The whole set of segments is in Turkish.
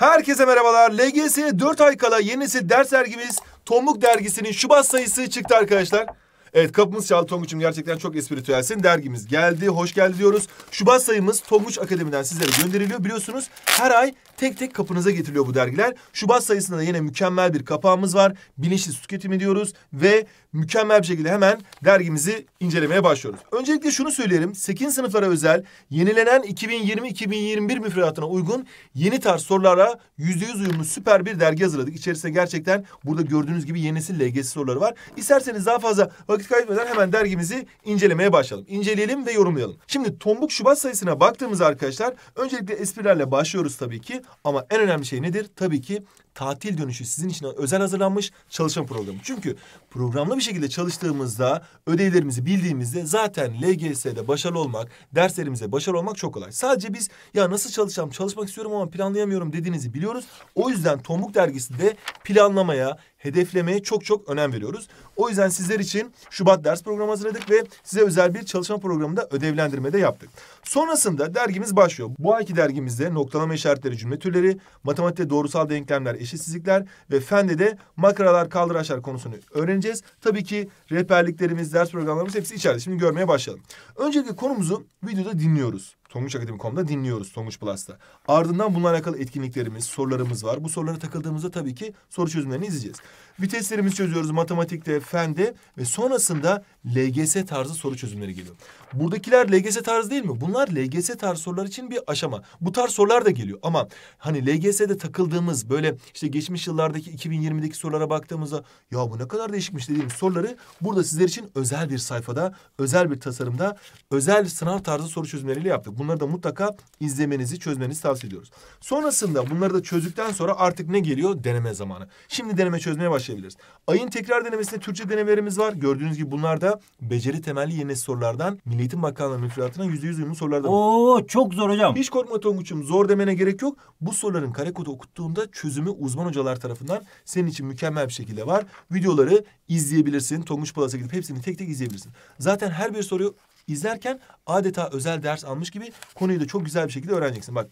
Herkese merhabalar. LGS 4 ay kala yenisi ders dergimiz Tomluk dergisinin Şubat sayısı çıktı arkadaşlar. Evet kapımız çaldı Tonguç'um gerçekten çok espritüelsin Dergimiz geldi, hoş geldi diyoruz. Şubat sayımız Tonguç Akademi'den sizlere gönderiliyor. Biliyorsunuz her ay tek tek kapınıza getiriliyor bu dergiler. Şubat sayısında da yine mükemmel bir kapağımız var. Bilinçli tüketimi diyoruz ve mükemmel bir şekilde hemen dergimizi incelemeye başlıyoruz. Öncelikle şunu söyleyelim. 8 sınıflara özel yenilenen 2020-2021 müfredatına uygun yeni tarz sorulara %100 uyumlu süper bir dergi hazırladık. İçerisinde gerçekten burada gördüğünüz gibi yeni nesil LGS soruları var. İsterseniz daha fazla vakit kaybetmeden hemen dergimizi incelemeye başlayalım. İnceleyelim ve yorumlayalım. Şimdi Tombuk Şubat sayısına baktığımız arkadaşlar öncelikle esprilerle başlıyoruz tabii ki. Ama en önemli şey nedir? Tabii ki tatil dönüşü sizin için özel hazırlanmış çalışma programı. Çünkü programlı bir şekilde çalıştığımızda ödevlerimizi bildiğimizde zaten LGS'de başarılı olmak, derslerimize başarılı olmak çok kolay. Sadece biz ya nasıl çalışacağım, çalışmak istiyorum ama planlayamıyorum dediğinizi biliyoruz. O yüzden Tombuk dergisi de planlamaya, hedeflemeye çok çok önem veriyoruz. O yüzden sizler için Şubat ders programı hazırladık ve size özel bir çalışma programı da ödevlendirme de yaptık. Sonrasında dergimiz başlıyor. Bu ayki dergimizde noktalama işaretleri cümle türleri, matematikte doğrusal denklemler, eşitsizlikler ve fende de makaralar, kaldıraçlar konusunu öğreneceğiz. Tabii ki rehberliklerimiz, ders programlarımız hepsi içeride. Şimdi görmeye başlayalım. Öncelikle konumuzu videoda dinliyoruz. Tonguçakademi.com'da dinliyoruz Tonguç Plus'ta. Ardından bununla alakalı etkinliklerimiz, sorularımız var. Bu sorulara takıldığımızda tabii ki soru çözümlerini izleyeceğiz. Viteslerimizi çözüyoruz matematikte, fende ve sonrasında LGS tarzı soru çözümleri geliyor. Buradakiler LGS tarzı değil mi? Bunlar LGS tarzı sorular için bir aşama. Bu tarz sorular da geliyor ama hani LGS'de takıldığımız böyle işte geçmiş yıllardaki 2020'deki sorulara baktığımızda ya bu ne kadar değişikmiş dediğimiz soruları burada sizler için özel bir sayfada, özel bir tasarımda, özel sınav tarzı soru çözümleriyle yaptık. Bunları da mutlaka izlemenizi, çözmenizi tavsiye ediyoruz. Sonrasında bunları da çözdükten sonra artık ne geliyor? Deneme zamanı. Şimdi deneme çözmeye başlayabiliriz. Ayın tekrar denemesinde Türkçe denemelerimiz var. Gördüğünüz gibi bunlar da beceri temelli yeni sorulardan, Milli Eğitim Bakanlığı müfredatına yüzde yüz uyumlu sorulardan. Oo çok zor hocam. Hiç korkma Tonguç'um zor demene gerek yok. Bu soruların kare kodu okuttuğunda çözümü uzman hocalar tarafından senin için mükemmel bir şekilde var. Videoları izleyebilirsin. Tonguç Palas'a gidip hepsini tek tek izleyebilirsin. Zaten her bir soruyu izlerken adeta özel ders almış gibi konuyu da çok güzel bir şekilde öğreneceksin. Bak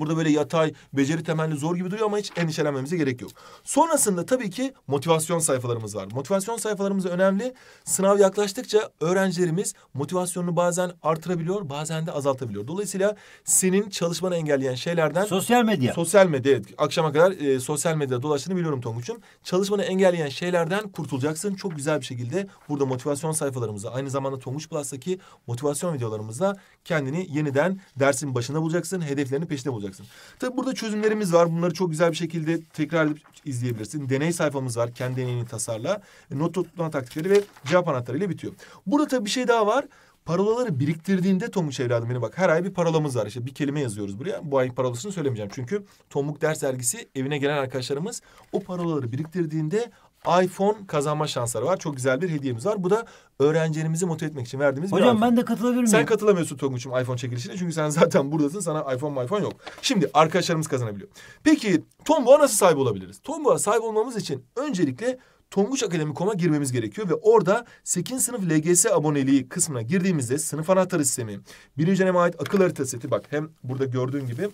Burada böyle yatay, beceri temelli zor gibi duruyor ama hiç endişelenmemize gerek yok. Sonrasında tabii ki motivasyon sayfalarımız var. Motivasyon sayfalarımız önemli. Sınav yaklaştıkça öğrencilerimiz motivasyonunu bazen artırabiliyor, bazen de azaltabiliyor. Dolayısıyla senin çalışmanı engelleyen şeylerden... Sosyal medya. Sosyal medya. Evet. Akşama kadar e, sosyal medyada dolaştığını biliyorum Tonguç'um. Çalışmanı engelleyen şeylerden kurtulacaksın. Çok güzel bir şekilde burada motivasyon sayfalarımızda aynı zamanda Tonguç Plus'taki motivasyon videolarımızda kendini yeniden dersin başına bulacaksın. Hedeflerini peşine bulacaksın olacaksın. Tabi burada çözümlerimiz var. Bunları çok güzel bir şekilde tekrar izleyebilirsin. Deney sayfamız var. Kendi deneyini tasarla. E, not tutma taktikleri ve cevap anahtarıyla bitiyor. Burada tabi bir şey daha var. Parolaları biriktirdiğinde Tomuk evladım benim bak her ay bir parolamız var. İşte bir kelime yazıyoruz buraya. Bu ayın parolasını söylemeyeceğim. Çünkü Tomuk ders sergisi evine gelen arkadaşlarımız o parolaları biriktirdiğinde iPhone kazanma şansları var. Çok güzel bir hediyemiz var. Bu da öğrencilerimizi motive etmek için verdiğimiz Hocam, bir Hocam ben de katılabilir miyim? Sen katılamıyorsun Tonguç'um iPhone çekilişine. Çünkü sen zaten buradasın. Sana iPhone iPhone yok. Şimdi arkadaşlarımız kazanabiliyor. Peki Tomboğa nasıl sahip olabiliriz? Tomboğa sahip olmamız için öncelikle Tonguç Akademi.com'a girmemiz gerekiyor ve orada 8. sınıf LGS aboneliği kısmına girdiğimizde sınıf anahtarı sistemi, birinci döneme ait akıl haritası seti bak hem burada gördüğün gibi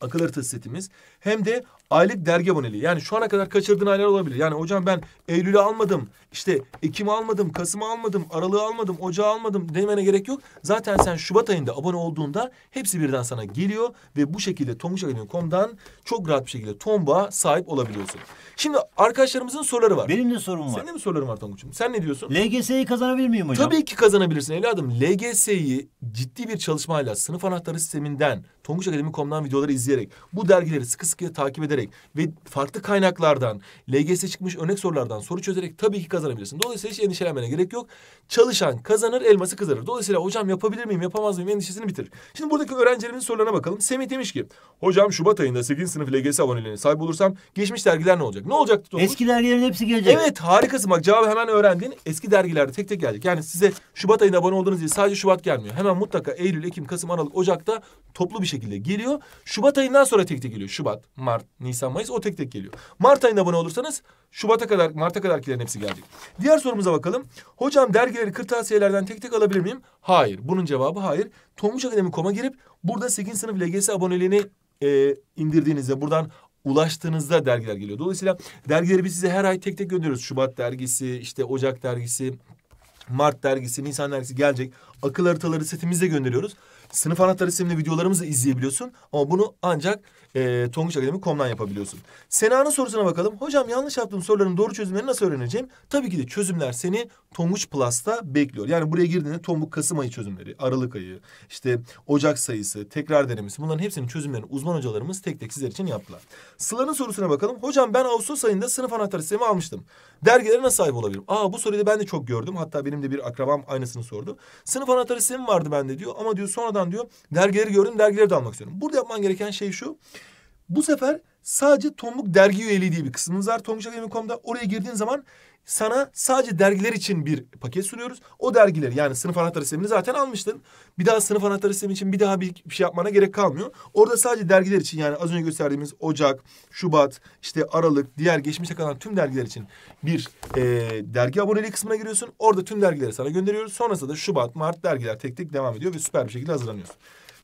akıl haritası setimiz hem de aylık dergi aboneliği. Yani şu ana kadar kaçırdığın aylar olabilir. Yani hocam ben Eylül'ü almadım, işte Ekim'i almadım, Kasım'ı almadım, Aralık'ı almadım, Ocağı almadım demene gerek yok. Zaten sen Şubat ayında abone olduğunda hepsi birden sana geliyor ve bu şekilde tomuşakademi.com'dan çok rahat bir şekilde Tomba'ya sahip olabiliyorsun. Şimdi arkadaşlarımızın soruları var. Benim de sorum var. Senin de mi sorularım var Tonguç'um? Sen ne diyorsun? LGS'yi kazanabilir miyim hocam? Tabii ki kazanabilirsin evladım. LGS'yi ciddi bir çalışmayla sınıf anahtarı sisteminden, tonguçakademi.com'dan videoları izleyerek, bu dergileri sıkı sıkıya takip ederek ve farklı kaynaklardan, LGS çıkmış örnek sorulardan soru çözerek tabii ki kazanabilirsin. Dolayısıyla hiç endişelenmene gerek yok. Çalışan kazanır, elması kızarır. Dolayısıyla hocam yapabilir miyim, yapamaz mıyım endişesini bitir. Şimdi buradaki öğrencilerimizin sorularına bakalım. Semih demiş ki, hocam Şubat ayında 8. sınıf LGS aboneliğine sahip olursam geçmiş dergiler ne olacak? Ne olacaktı Tonguç? Eski dergilerin hepsi gelecek. Evet harikasın bak cevabı hemen öğrendin. Eski dergilerde tek tek gelecek. Yani size Şubat ayında abone oldunuz diye sadece Şubat gelmiyor. Hemen Bunlar mutlaka Eylül, Ekim, Kasım, Aralık, Ocak'ta toplu bir şekilde geliyor. Şubat ayından sonra tek tek geliyor. Şubat, Mart, Nisan, Mayıs o tek tek geliyor. Mart ayında abone olursanız Şubat'a kadar, Mart'a kadarkilerin hepsi gelecek. Diğer sorumuza bakalım. Hocam dergileri kırtasiyelerden tek tek alabilir miyim? Hayır. Bunun cevabı hayır. Tonguç Akademi.com'a girip burada 8. sınıf LGS aboneliğini e, indirdiğinizde buradan ulaştığınızda dergiler geliyor. Dolayısıyla dergileri biz size her ay tek tek gönderiyoruz. Şubat dergisi, işte Ocak dergisi, Mart dergisi, Nisan dergisi gelecek. Akıl haritaları setimizi gönderiyoruz. Sınıf Anahtarı isimli videolarımızı izleyebiliyorsun. Ama bunu ancak e, tonguçakademi.com'dan yapabiliyorsun. Sena'nın sorusuna bakalım. Hocam yanlış yaptığım soruların doğru çözümlerini nasıl öğreneceğim? Tabii ki de çözümler seni Tonguç Plus'ta bekliyor. Yani buraya girdiğinde Tombuk Kasım ayı çözümleri, Aralık ayı, işte Ocak sayısı, tekrar denemesi bunların hepsinin çözümlerini uzman hocalarımız tek tek sizler için yaptılar. Sıla'nın sorusuna bakalım. Hocam ben Ağustos ayında sınıf anahtarı sistemi almıştım. Dergilere nasıl sahip olabilirim? Aa bu soruyu da ben de çok gördüm. Hatta benim de bir akrabam aynısını sordu. Sınıf anahtarı sistemi vardı bende diyor ama diyor sonra Oradan diyor dergileri gördüm dergileri de almak istiyorum. Burada yapman gereken şey şu. Bu sefer sadece Tomluk dergi üyeliği diye bir kısmımız var. Tomlukçak.com'da oraya girdiğin zaman sana sadece dergiler için bir paket sunuyoruz. O dergileri yani sınıf anahtarı sistemini zaten almıştın. Bir daha sınıf anahtarı sistemi için bir daha bir, bir şey yapmana gerek kalmıyor. Orada sadece dergiler için yani az önce gösterdiğimiz Ocak, Şubat, işte Aralık, diğer geçmişte kalan tüm dergiler için bir e, dergi aboneliği kısmına giriyorsun. Orada tüm dergileri sana gönderiyoruz. Sonrasında da Şubat, Mart dergiler tek tek devam ediyor ve süper bir şekilde hazırlanıyorsun.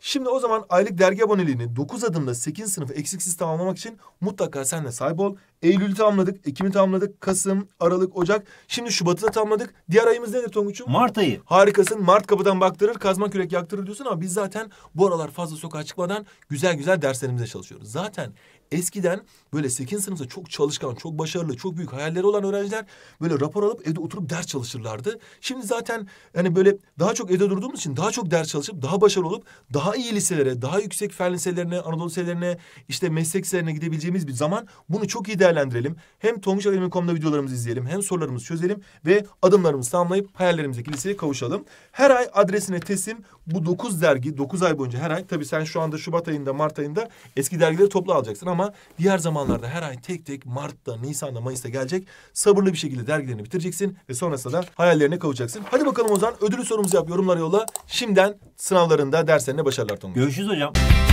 Şimdi o zaman aylık dergi aboneliğini 9 adımda 8 sınıfı eksiksiz tamamlamak için mutlaka sen de sahip ol Eylül'ü tamamladık, Ekim'i tamamladık, Kasım, Aralık, Ocak. Şimdi Şubat'ı da tamamladık. Diğer ayımız nedir Tonguç'um? Mart ayı. Harikasın. Mart kapıdan baktırır, kazma kürek yaktırır diyorsun ama biz zaten bu aralar fazla sokağa çıkmadan güzel güzel derslerimize çalışıyoruz. Zaten eskiden böyle 8 sınıfta çok çalışkan, çok başarılı, çok büyük hayalleri olan öğrenciler böyle rapor alıp evde oturup ders çalışırlardı. Şimdi zaten hani böyle daha çok evde durduğumuz için daha çok ders çalışıp daha başarılı olup daha iyi liselere, daha yüksek fen liselerine, Anadolu liselerine, işte meslek liselerine gidebileceğimiz bir zaman bunu çok iyi değerlendirmek değerlendirelim. Hem tonguçademir.com'da videolarımızı izleyelim, hem sorularımızı çözelim ve adımlarımızı tamamlayıp hayallerimizdeki liseye kavuşalım. Her ay adresine teslim bu dokuz dergi dokuz ay boyunca her ay tabii sen şu anda Şubat ayında, Mart ayında eski dergileri toplu alacaksın ama diğer zamanlarda her ay tek tek Mart'ta, Nisan'da, Mayıs'ta gelecek. Sabırlı bir şekilde dergilerini bitireceksin ve sonrasında da hayallerine kavuşacaksın. Hadi bakalım o zaman ödülü sorumuzu yap, yorumlara yolla. Şimdiden sınavlarında, derslerinde başarılar Tonguç. Görüşürüz hocam.